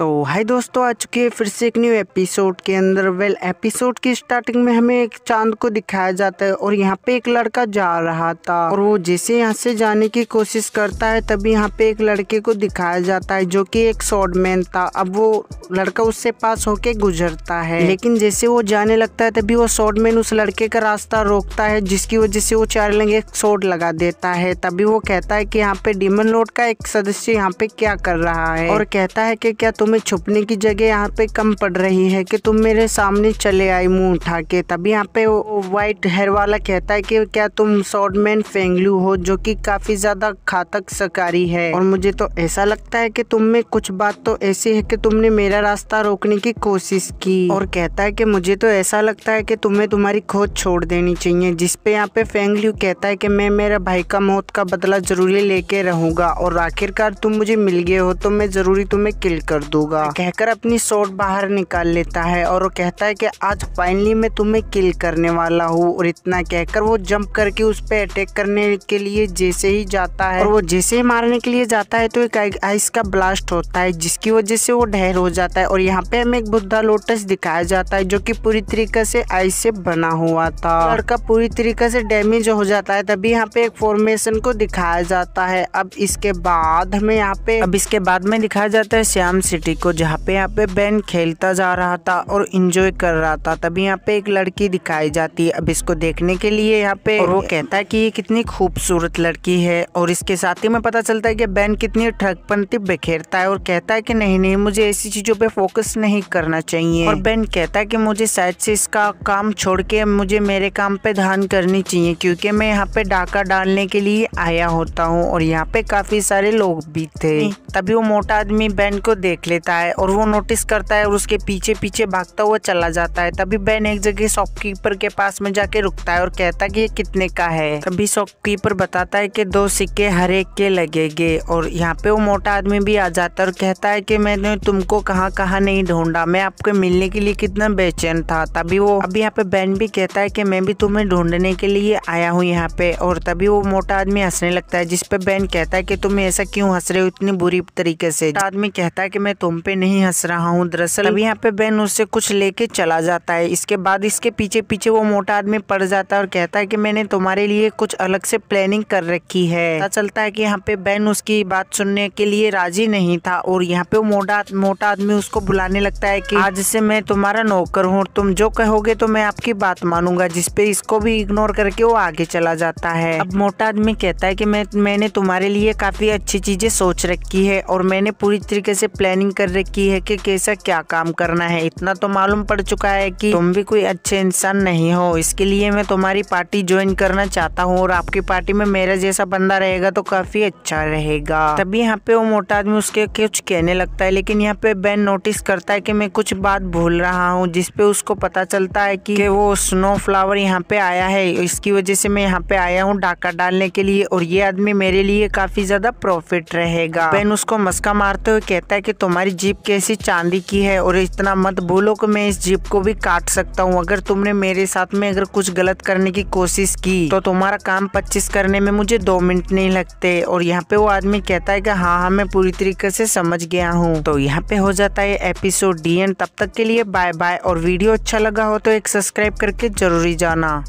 तो हाय दोस्तों आ चुके हैं फिर से एक न्यू एपिसोड के अंदर वेल एपिसोड की स्टार्टिंग में हमें एक चांद को दिखाया जाता है और यहाँ पे एक लड़का जा रहा था और वो जैसे यहाँ से जाने की कोशिश करता है तभी यहाँ पे एक लड़के को दिखाया जाता है जो कि एक शॉर्टमैन था अब वो लड़का उससे पास होके गुजरता है लेकिन जैसे वो जाने लगता है तभी वो शॉर्टमैन उस लड़के का रास्ता रोकता है जिसकी वजह से वो चार लंगे एक शॉर्ट लगा देता है तभी वो कहता है की यहाँ पे डिमन लोड का एक सदस्य यहाँ पे क्या कर रहा है और कहता है की क्या तुम तुम्हें छुपने की जगह यहाँ पे कम पड़ रही है कि तुम मेरे सामने चले आई मुंह उठा के तभी यहाँ पे वाइट हेयर वाला कहता है कि क्या तुम सॉर्डमैन फेंगलू हो जो कि काफ़ी ज़्यादा घातक सकारी है और मुझे तो ऐसा लगता है कि तुम में कुछ बात तो ऐसी है कि तुमने मेरा रास्ता रोकने की कोशिश की और कहता है कि मुझे तो ऐसा लगता है कि तुम्हें तुम्हारी खोज छोड़ देनी चाहिए जिसपे यहाँ पे फेंगलू कहता है कि मैं मेरा भाई का मौत का बदला जरूरी लेके रहूंगा और आखिरकार तुम मुझे मिल गए हो तो मैं ज़रूरी तुम्हें किल कर दूँ दूंगा कहकर अपनी शॉट बाहर निकाल लेता है और वो कहता है कि आज फाइनली मैं तुम्हें किल करने वाला हूँ और इतना कहकर वो जंप करके उस पर अटैक करने के लिए जैसे ही जाता है और वो जैसे ही मारने के लिए जाता है तो एक आइस का ब्लास्ट होता है जिसकी वजह से वो ढेर हो जाता है और यहाँ पे हमें एक बुद्धा लोटस दिखाया जाता है जो की पूरी तरीके से आइस से बना हुआ था लड़का पूरी तरीके से डैमेज हो जाता है तभी यहाँ पे एक फॉर्मेशन को दिखाया जाता है अब इसके बाद हमें यहाँ पे अब इसके बाद में दिखाया जाता है श्याम सिटी को जहाँ पे यहाँ पे बैन खेलता जा रहा था और इंजॉय कर रहा था तभी यहाँ पे एक लड़की दिखाई जाती है अब इसको देखने के लिए यहाँ पे और वो कहता है कि ये कितनी खूबसूरत लड़की है और इसके साथ ही में पता चलता है कि बैन कितनी ठगपंथी बिखेरता है और कहता है कि नहीं नहीं मुझे ऐसी चीजों पे फोकस नहीं करना चाहिए और बैन कहता है कि मुझे शायद से इसका काम छोड़ के मुझे मेरे काम पे ध्यान करनी चाहिए क्योंकि मैं यहाँ पे डाका डालने के लिए आया होता हूँ और यहाँ पे काफी सारे लोग भी थे तभी वो मोटा आदमी बैन को देख लेता है और वो नोटिस करता है और उसके पीछे पीछे भागता हुआ चला जाता है तभी बैन एक जगह शॉपकीपर के पास में जाके रुकता है और कहता है कि ये कितने का है तभी शॉपकीपर बताता है कि दो सिक्के हर एक के लगेंगे और यहाँ पे वो मोटा आदमी भी आ जाता है और कहता है कि मैंने तुमको कहाँ कहाँ नहीं ढूंढा मैं आपको मिलने के लिए कितना बेचैन था तभी वो अभी यहाँ पे बैन भी कहता है कि मैं भी तुम्हें ढूंढने के लिए आया हूँ यहाँ पे और तभी वो मोटा आदमी हंसने लगता है जिसपे बैन कहता है कि तुम ऐसा क्यों हंस रहे हो इतनी बुरी तरीके से आदमी कहता है कि मैं तुम पे नहीं हंस रहा हूँ दरअसल अभी यहाँ पे बेन उससे कुछ लेके चला जाता है इसके बाद इसके पीछे पीछे वो मोटा आदमी पड़ जाता है और कहता है कि मैंने तुम्हारे लिए कुछ अलग से प्लानिंग कर रखी है पता चलता है कि यहाँ पे बेन उसकी बात सुनने के लिए राजी नहीं था और यहाँ पे मोटा मोटा आदमी उसको बुलाने लगता है की आज से मैं तुम्हारा नौकर हूँ तुम जो कहोगे तो मैं आपकी बात मानूंगा जिसपे इसको भी इग्नोर करके वो आगे चला जाता है अब मोटा आदमी कहता है की मैंने तुम्हारे लिए काफी अच्छी चीजें सोच रखी है और मैंने पूरी तरीके से प्लानिंग प्लानिंग कर रखी है कि कैसा क्या काम करना है इतना तो मालूम पड़ चुका है कि तुम भी कोई अच्छे इंसान नहीं हो इसके लिए मैं तुम्हारी पार्टी ज्वाइन करना चाहता हूँ और आपकी पार्टी में मेरा जैसा बंदा रहेगा तो काफी अच्छा रहेगा तभी यहाँ पे वो मोटा आदमी उसके कुछ कहने लगता है लेकिन यहाँ पे बैन नोटिस करता है की मैं कुछ बात भूल रहा हूँ जिसपे उसको पता चलता है की वो स्नो फ्लावर यहाँ पे आया है इसकी वजह से मैं यहाँ पे आया हूँ डाका डालने के लिए और ये आदमी मेरे लिए काफी ज्यादा प्रॉफिट रहेगा बैन उसको मस्का मारते हुए कहता है की तुम्हारे हमारी जीप कैसी चांदी की है और इतना मत भूलो कि मैं इस जीप को भी काट सकता हूँ अगर तुमने मेरे साथ में अगर कुछ गलत करने की कोशिश की तो तुम्हारा काम पच्चीस करने में मुझे दो मिनट नहीं लगते और यहाँ पे वो आदमी कहता है कि हाँ हाँ मैं पूरी तरीके से समझ गया हूँ तो यहाँ पे हो जाता है एपिसोड डी एंड तब तक के लिए बाय बाय और वीडियो अच्छा लगा हो तो एक सब्सक्राइब करके जरूरी जाना